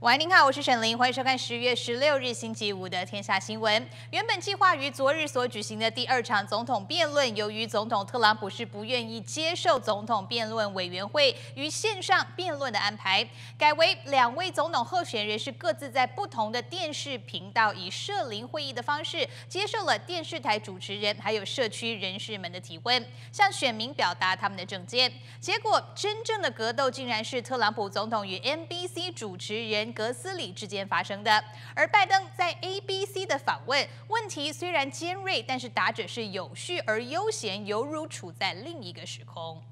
喂，您好，我是沈凌，欢迎收看十月十六日星期五的天下新闻。原本计划于昨日所举行的第二场总统辩论，由于总统特朗普是不愿意接受总统辩论委员会与线上辩论的安排，改为两位总统候选人是各自在不同的电视频道以设灵会议的方式，接受了电视台主持人还有社区人士们的提问，向选民表达他们的政见。结果，真正的格斗竟然是特朗普总统与 NBC 主持人。格斯里之间发生的。而拜登在 ABC 的访问问题虽然尖锐，但是答者是有序而悠闲，犹如处在另一个时空。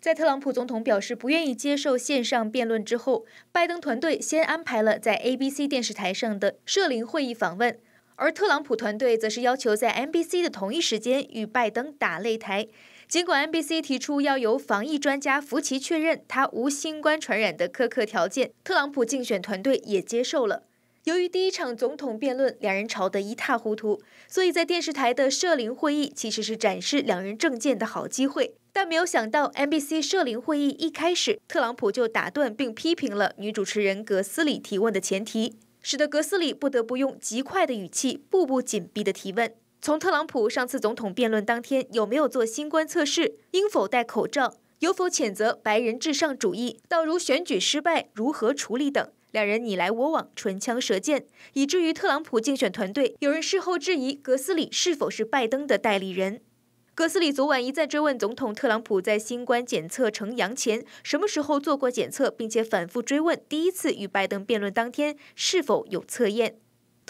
在特朗普总统表示不愿意接受线上辩论之后，拜登团队先安排了在 ABC 电视台上的社灵会议访问，而特朗普团队则是要求在 NBC 的同一时间与拜登打擂台。尽管 NBC 提出要由防疫专家福奇确认他无新冠传染的苛刻条件，特朗普竞选团队也接受了。由于第一场总统辩论两人吵得一塌糊涂，所以在电视台的社灵会议其实是展示两人政见的好机会。但没有想到，NBC 社灵会议一开始，特朗普就打断并批评了女主持人格斯里提问的前提，使得格斯里不得不用极快的语气、步步紧逼的提问。从特朗普上次总统辩论当天有没有做新冠测试、应否戴口罩、有否谴责白人至上主义，到如选举失败如何处理等，两人你来我往，唇枪舌剑，以至于特朗普竞选团队有人事后质疑格斯里是否是拜登的代理人。格斯里昨晚一再追问总统特朗普在新冠检测呈阳前什么时候做过检测，并且反复追问第一次与拜登辩论当天是否有测验。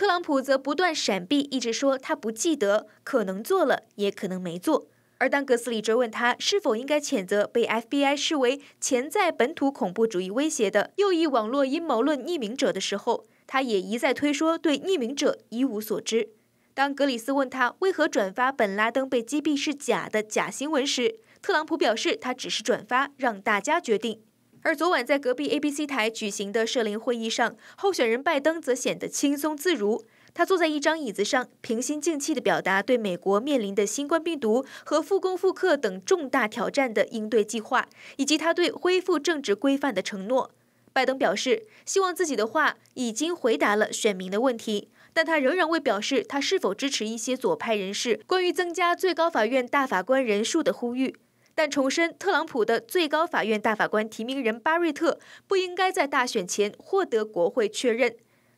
特朗普则不断闪避，一直说他不记得，可能做了也可能没做。而当格斯里追问他是否应该谴责被 FBI 视为潜在本土恐怖主义威胁的又一网络阴谋论匿名者的时候，他也一再推说对匿名者一无所知。当格里斯问他为何转发本·拉登被击毙是假的假新闻时，特朗普表示他只是转发，让大家决定。而昨晚在隔壁 ABC 台举行的社联会议上，候选人拜登则显得轻松自如。他坐在一张椅子上，平心静气地表达对美国面临的新冠病毒和复工复课等重大挑战的应对计划，以及他对恢复政治规范的承诺。拜登表示，希望自己的话已经回答了选民的问题，但他仍然未表示他是否支持一些左派人士关于增加最高法院大法官人数的呼吁。但重申，特朗普的最高法院大法官提名人巴瑞特不应该在大选前获得国会确认。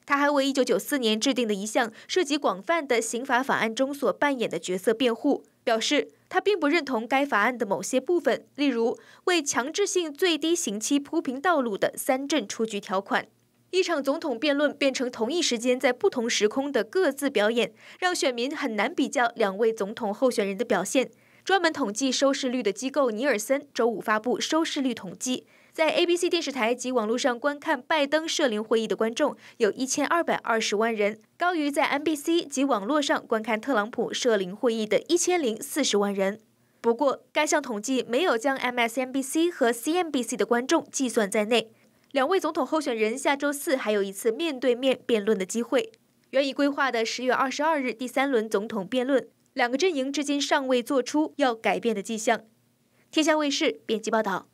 他还为1994年制定的一项涉及广泛的刑法法案中所扮演的角色辩护，表示他并不认同该法案的某些部分，例如为强制性最低刑期铺平道路的“三证出局”条款。一场总统辩论变成同一时间在不同时空的各自表演，让选民很难比较两位总统候选人的表现。专门统计收视率的机构尼尔森周五发布收视率统计，在 ABC 电视台及网络上观看拜登涉龄会议的观众有一千二百二十万人，高于在 NBC 及网络上观看特朗普涉龄会议的一千零四十万人。不过，该项统计没有将 MSNBC 和 CNBC 的观众计算在内。两位总统候选人下周四还有一次面对面辩论的机会，原已规划的十月二十二日第三轮总统辩论。两个阵营至今尚未做出要改变的迹象。天下卫视编辑报道。